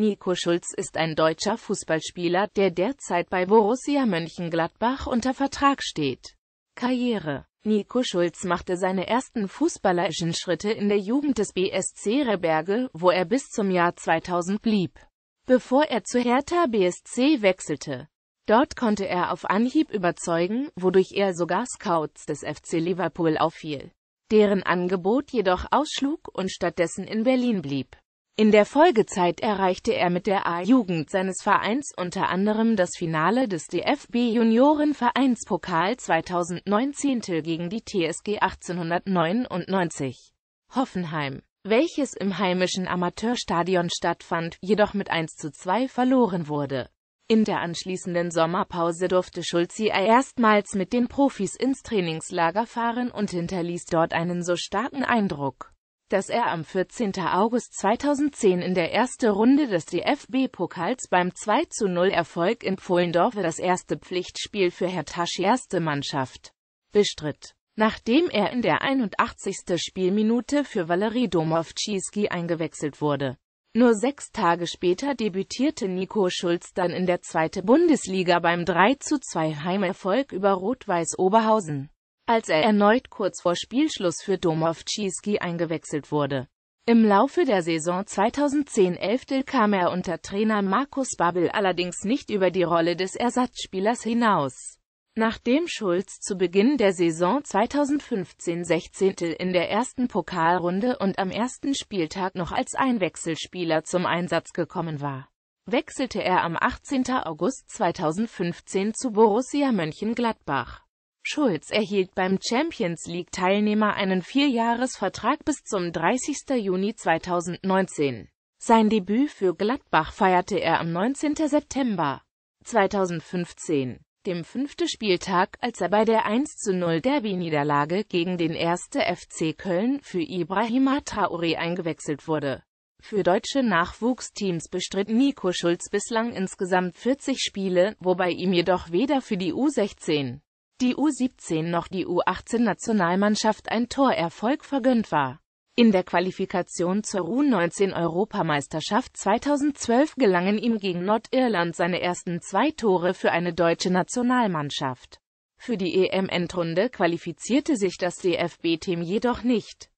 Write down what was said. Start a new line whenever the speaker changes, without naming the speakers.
Nico Schulz ist ein deutscher Fußballspieler, der derzeit bei Borussia Mönchengladbach unter Vertrag steht. Karriere Nico Schulz machte seine ersten fußballerischen Schritte in der Jugend des BSC Reberge, wo er bis zum Jahr 2000 blieb, bevor er zu Hertha BSC wechselte. Dort konnte er auf Anhieb überzeugen, wodurch er sogar Scouts des FC Liverpool auffiel, deren Angebot jedoch ausschlug und stattdessen in Berlin blieb. In der Folgezeit erreichte er mit der A-Jugend seines Vereins unter anderem das Finale des DFB-Juniorenvereinspokal 2009 gegen die TSG 1899 Hoffenheim, welches im heimischen Amateurstadion stattfand, jedoch mit 1 zu 2 verloren wurde. In der anschließenden Sommerpause durfte Schulzi erstmals mit den Profis ins Trainingslager fahren und hinterließ dort einen so starken Eindruck dass er am 14. August 2010 in der ersten Runde des DFB-Pokals beim 2-0-Erfolg in Pfullendorf das erste Pflichtspiel für Herr Hertasch erste Mannschaft bestritt. Nachdem er in der 81. Spielminute für Valerie Domowczyski eingewechselt wurde. Nur sechs Tage später debütierte Nico Schulz dann in der zweiten Bundesliga beim 3-2 Heimerfolg über Rot-Weiß Oberhausen als er erneut kurz vor Spielschluss für Domowczyski eingewechselt wurde. Im Laufe der Saison 2010-11 kam er unter Trainer Markus Babbel allerdings nicht über die Rolle des Ersatzspielers hinaus. Nachdem Schulz zu Beginn der Saison 2015-16 in der ersten Pokalrunde und am ersten Spieltag noch als Einwechselspieler zum Einsatz gekommen war, wechselte er am 18. August 2015 zu Borussia Mönchengladbach. Schulz erhielt beim Champions League-Teilnehmer einen Vierjahresvertrag bis zum 30. Juni 2019. Sein Debüt für Gladbach feierte er am 19. September 2015, dem fünften Spieltag, als er bei der 1:0 Derby-Niederlage gegen den 1. FC Köln für Ibrahima Traoré eingewechselt wurde. Für deutsche Nachwuchsteams bestritt Nico Schulz bislang insgesamt 40 Spiele, wobei ihm jedoch weder für die U16 die U17 noch die U18-Nationalmannschaft ein Torerfolg vergönnt war. In der Qualifikation zur U19-Europameisterschaft 2012 gelangen ihm gegen Nordirland seine ersten zwei Tore für eine deutsche Nationalmannschaft. Für die EM-Endrunde qualifizierte sich das DFB-Team jedoch nicht.